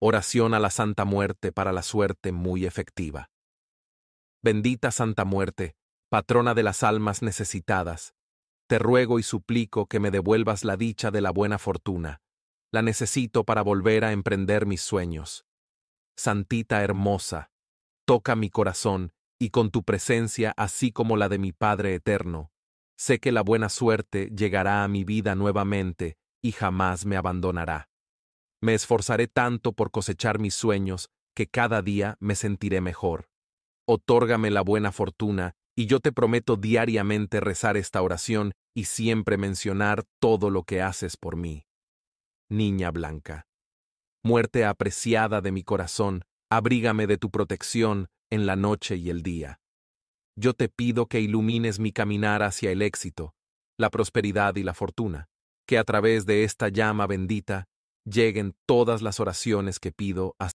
Oración a la Santa Muerte para la suerte muy efectiva. Bendita Santa Muerte, patrona de las almas necesitadas, te ruego y suplico que me devuelvas la dicha de la buena fortuna. La necesito para volver a emprender mis sueños. Santita hermosa, toca mi corazón y con tu presencia así como la de mi Padre Eterno. Sé que la buena suerte llegará a mi vida nuevamente y jamás me abandonará. Me esforzaré tanto por cosechar mis sueños que cada día me sentiré mejor. Otórgame la buena fortuna y yo te prometo diariamente rezar esta oración y siempre mencionar todo lo que haces por mí. Niña Blanca. Muerte apreciada de mi corazón, abrígame de tu protección en la noche y el día. Yo te pido que ilumines mi caminar hacia el éxito, la prosperidad y la fortuna, que a través de esta llama bendita lleguen todas las oraciones que pido hasta